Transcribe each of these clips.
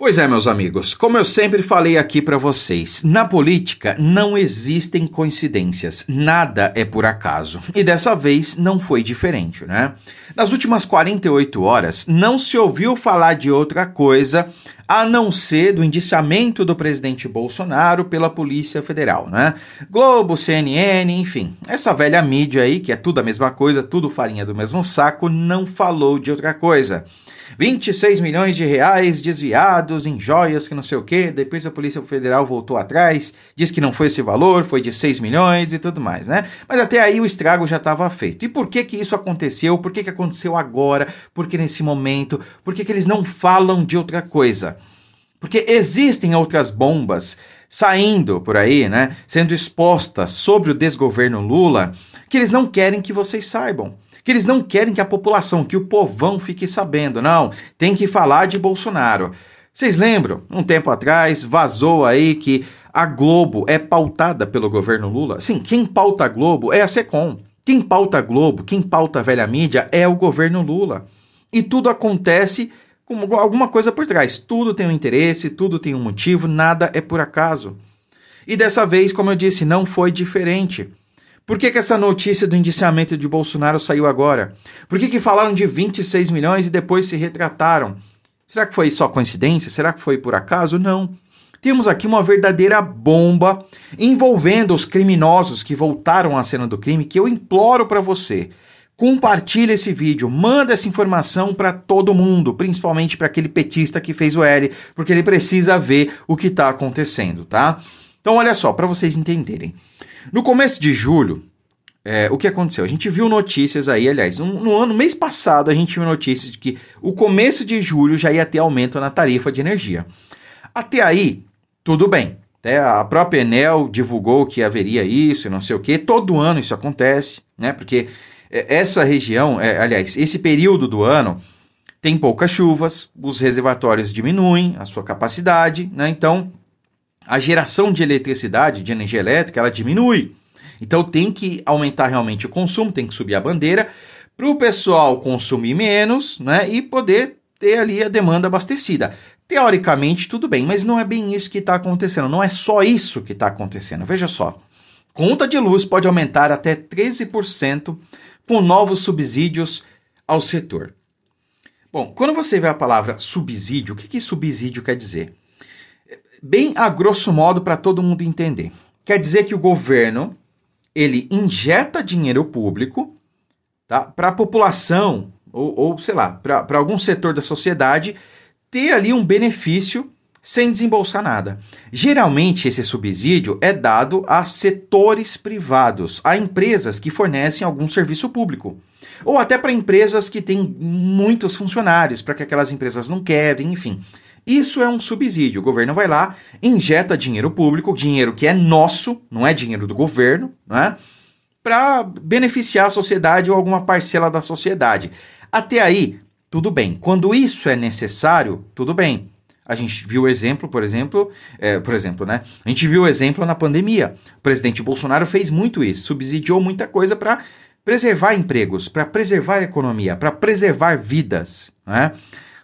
Pois é, meus amigos, como eu sempre falei aqui para vocês, na política não existem coincidências, nada é por acaso. E dessa vez não foi diferente, né? Nas últimas 48 horas, não se ouviu falar de outra coisa a não ser do indiciamento do presidente Bolsonaro pela Polícia Federal, né? Globo, CNN, enfim, essa velha mídia aí, que é tudo a mesma coisa, tudo farinha do mesmo saco, não falou de outra coisa. 26 milhões de reais desviados em joias, que não sei o quê. Depois a Polícia Federal voltou atrás, disse que não foi esse valor, foi de 6 milhões e tudo mais, né? Mas até aí o estrago já estava feito. E por que que isso aconteceu? Por que que aconteceu agora? Por que nesse momento? Por que que eles não falam de outra coisa? Porque existem outras bombas saindo por aí, né? Sendo expostas sobre o desgoverno Lula, que eles não querem que vocês saibam que eles não querem que a população, que o povão fique sabendo. Não, tem que falar de Bolsonaro. Vocês lembram? Um tempo atrás vazou aí que a Globo é pautada pelo governo Lula. Sim, quem pauta a Globo é a Secom. Quem pauta a Globo, quem pauta a velha mídia é o governo Lula. E tudo acontece com alguma coisa por trás. Tudo tem um interesse, tudo tem um motivo, nada é por acaso. E dessa vez, como eu disse, não foi diferente. Por que, que essa notícia do indiciamento de Bolsonaro saiu agora? Por que, que falaram de 26 milhões e depois se retrataram? Será que foi só coincidência? Será que foi por acaso? Não. Temos aqui uma verdadeira bomba envolvendo os criminosos que voltaram à cena do crime, que eu imploro para você. Compartilha esse vídeo, manda essa informação para todo mundo, principalmente para aquele petista que fez o L, porque ele precisa ver o que está acontecendo, tá? Então olha só, para vocês entenderem. No começo de julho, é, o que aconteceu? A gente viu notícias aí, aliás, no, no ano, mês passado, a gente viu notícias de que o começo de julho já ia ter aumento na tarifa de energia. Até aí, tudo bem. Até a própria Enel divulgou que haveria isso e não sei o que. Todo ano isso acontece, né? Porque é, essa região, é, aliás, esse período do ano tem poucas chuvas, os reservatórios diminuem a sua capacidade, né? Então a geração de eletricidade, de energia elétrica, ela diminui. Então tem que aumentar realmente o consumo, tem que subir a bandeira para o pessoal consumir menos, né? E poder ter ali a demanda abastecida. Teoricamente, tudo bem, mas não é bem isso que está acontecendo. Não é só isso que está acontecendo. Veja só. Conta de luz pode aumentar até 13% com novos subsídios ao setor. Bom, quando você vê a palavra subsídio, o que, que subsídio quer dizer? Bem a grosso modo para todo mundo entender. Quer dizer que o governo ele injeta dinheiro público tá, para a população, ou, ou sei lá, para algum setor da sociedade, ter ali um benefício sem desembolsar nada. Geralmente, esse subsídio é dado a setores privados, a empresas que fornecem algum serviço público. Ou até para empresas que têm muitos funcionários, para que aquelas empresas não quebrem, enfim. Isso é um subsídio. O governo vai lá, injeta dinheiro público, dinheiro que é nosso, não é dinheiro do governo, né? Para beneficiar a sociedade ou alguma parcela da sociedade. Até aí, tudo bem. Quando isso é necessário, tudo bem. A gente viu o exemplo, por exemplo, é, por exemplo, né? A gente viu o exemplo na pandemia. O presidente Bolsonaro fez muito isso, subsidiou muita coisa para preservar empregos, para preservar economia, para preservar vidas, né?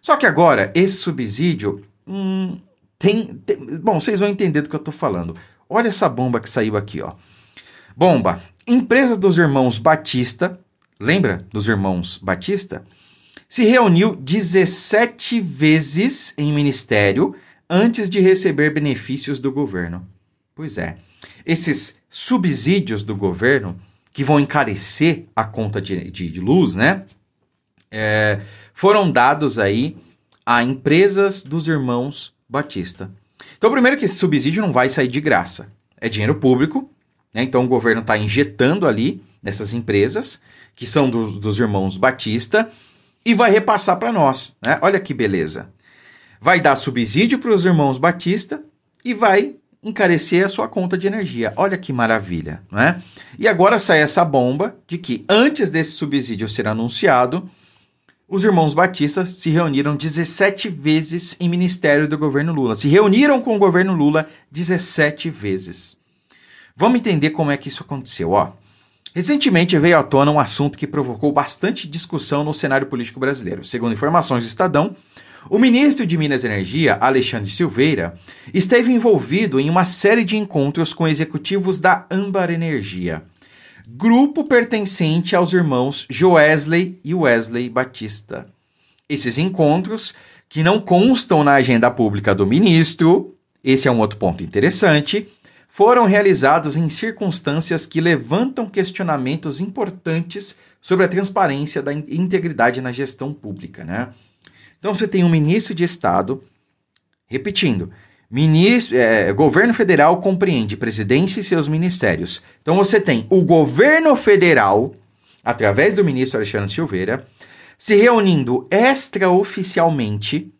Só que agora, esse subsídio hum, tem, tem. Bom, vocês vão entender do que eu estou falando. Olha essa bomba que saiu aqui, ó. Bomba. Empresa dos irmãos Batista, lembra dos irmãos Batista? Se reuniu 17 vezes em ministério antes de receber benefícios do governo. Pois é. Esses subsídios do governo que vão encarecer a conta de, de, de luz, né? é, foram dados aí a empresas dos irmãos Batista. Então, primeiro que esse subsídio não vai sair de graça. É dinheiro público, né? então o governo está injetando ali nessas empresas, que são do, dos irmãos Batista, e vai repassar para nós. Né? Olha que beleza. Vai dar subsídio para os irmãos Batista e vai encarecer a sua conta de energia. Olha que maravilha, né? E agora sai essa bomba de que antes desse subsídio ser anunciado, os irmãos Batista se reuniram 17 vezes em ministério do governo Lula. Se reuniram com o governo Lula 17 vezes. Vamos entender como é que isso aconteceu, ó. Recentemente veio à tona um assunto que provocou bastante discussão no cenário político brasileiro. Segundo informações do Estadão, o ministro de Minas e Energia, Alexandre Silveira, esteve envolvido em uma série de encontros com executivos da Ambar Energia grupo pertencente aos irmãos Joesley e Wesley Batista. Esses encontros, que não constam na agenda pública do ministro, esse é um outro ponto interessante, foram realizados em circunstâncias que levantam questionamentos importantes sobre a transparência da integridade na gestão pública, né? Então você tem um ministro de Estado repetindo, Ministro, é, governo federal compreende presidência e seus ministérios. Então você tem o governo federal, através do ministro Alexandre Silveira, se reunindo extraoficialmente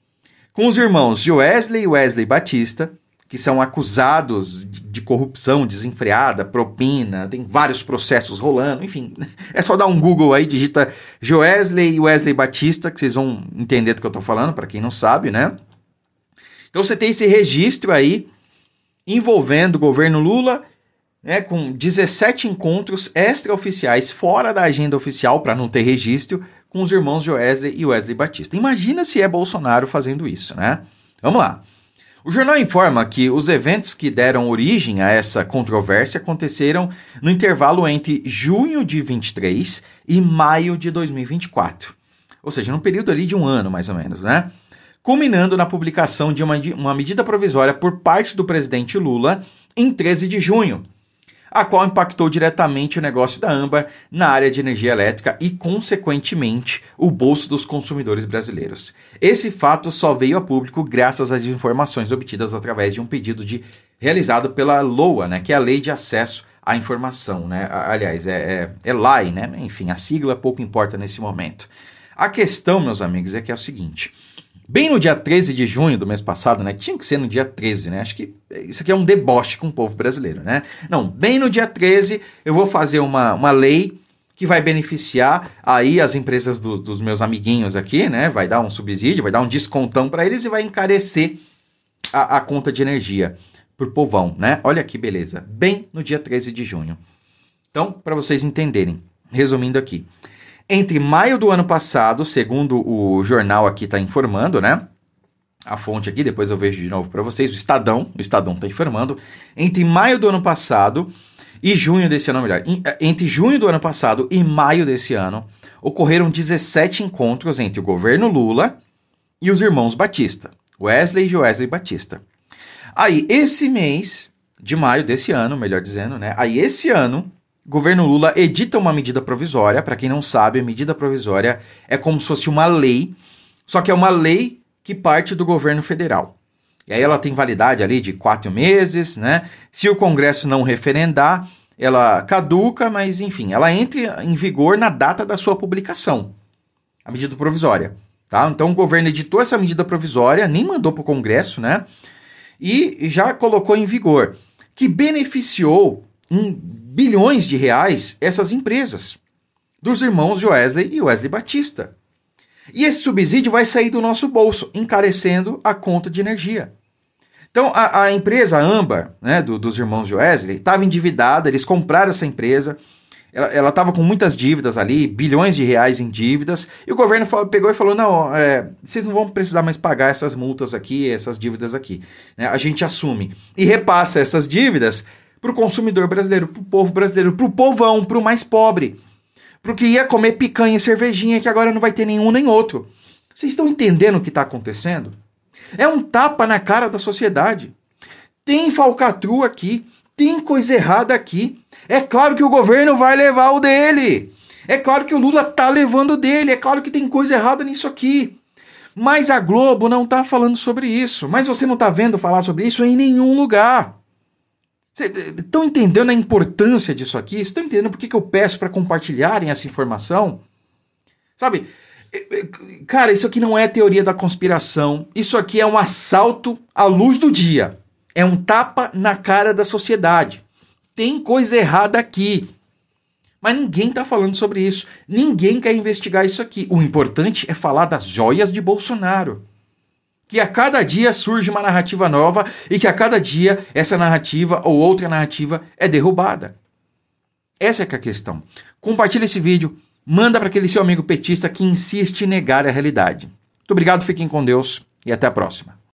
com os irmãos de Wesley e Wesley Batista, que são acusados de corrupção desenfreada, propina, tem vários processos rolando, enfim. É só dar um Google aí, digita Joesley e Wesley Batista, que vocês vão entender do que eu tô falando, para quem não sabe, né? Então você tem esse registro aí envolvendo o governo Lula, né, com 17 encontros extraoficiais fora da agenda oficial para não ter registro com os irmãos de Wesley e Wesley Batista. Imagina se é Bolsonaro fazendo isso, né? Vamos lá. O jornal informa que os eventos que deram origem a essa controvérsia aconteceram no intervalo entre junho de 23 e maio de 2024. Ou seja, num período ali de um ano, mais ou menos, né? culminando na publicação de uma, uma medida provisória por parte do presidente Lula em 13 de junho, a qual impactou diretamente o negócio da Âmbar na área de energia elétrica e, consequentemente, o bolso dos consumidores brasileiros. Esse fato só veio a público graças às informações obtidas através de um pedido de, realizado pela LOA, né, que é a Lei de Acesso à Informação. Né? Aliás, é, é, é LAI, né? enfim, a sigla pouco importa nesse momento. A questão, meus amigos, é que é o seguinte. Bem no dia 13 de junho do mês passado, né? Tinha que ser no dia 13, né? Acho que isso aqui é um deboche com o povo brasileiro, né? Não, bem no dia 13 eu vou fazer uma, uma lei que vai beneficiar aí as empresas do, dos meus amiguinhos aqui, né? Vai dar um subsídio, vai dar um descontão para eles e vai encarecer a, a conta de energia pro povão, né? Olha que beleza. Bem no dia 13 de junho. Então, para vocês entenderem, resumindo aqui. Entre maio do ano passado, segundo o jornal aqui está informando, né? A fonte aqui, depois eu vejo de novo para vocês, o Estadão, o Estadão está informando, entre maio do ano passado e junho desse ano, melhor, eh, entre junho do ano passado e maio desse ano, ocorreram 17 encontros entre o governo Lula e os irmãos Batista, Wesley e Wesley Batista. Aí, esse mês de maio desse ano, melhor dizendo, né? Aí, esse ano, governo Lula edita uma medida provisória. Para quem não sabe, a medida provisória é como se fosse uma lei, só que é uma lei que parte do governo federal. E aí ela tem validade ali de quatro meses, né? Se o Congresso não referendar, ela caduca, mas enfim, ela entra em vigor na data da sua publicação, a medida provisória. Tá? Então o governo editou essa medida provisória, nem mandou para o Congresso, né? E já colocou em vigor, que beneficiou em bilhões de reais essas empresas dos irmãos Wesley e Wesley Batista. E esse subsídio vai sair do nosso bolso, encarecendo a conta de energia. Então, a, a empresa Amber né, do, dos irmãos Wesley, estava endividada, eles compraram essa empresa, ela estava com muitas dívidas ali, bilhões de reais em dívidas, e o governo falou, pegou e falou: não, é, vocês não vão precisar mais pagar essas multas aqui, essas dívidas aqui. Né? A gente assume e repassa essas dívidas para o consumidor brasileiro, para o povo brasileiro, para o povão, para o mais pobre, para o que ia comer picanha e cervejinha, que agora não vai ter nenhum nem outro. Vocês estão entendendo o que está acontecendo? É um tapa na cara da sociedade. Tem falcatrua aqui, tem coisa errada aqui. É claro que o governo vai levar o dele. É claro que o Lula tá levando o dele. É claro que tem coisa errada nisso aqui. Mas a Globo não tá falando sobre isso. Mas você não tá vendo falar sobre isso em nenhum lugar. Estão entendendo a importância disso aqui? Estão entendendo por que, que eu peço para compartilharem essa informação? Sabe? Cara, isso aqui não é teoria da conspiração. Isso aqui é um assalto à luz do dia. É um tapa na cara da sociedade. Tem coisa errada aqui. Mas ninguém está falando sobre isso. Ninguém quer investigar isso aqui. O importante é falar das joias de Bolsonaro que a cada dia surge uma narrativa nova e que a cada dia essa narrativa ou outra narrativa é derrubada. Essa é, que é a questão. Compartilhe esse vídeo, manda para aquele seu amigo petista que insiste em negar a realidade. Muito obrigado, fiquem com Deus e até a próxima.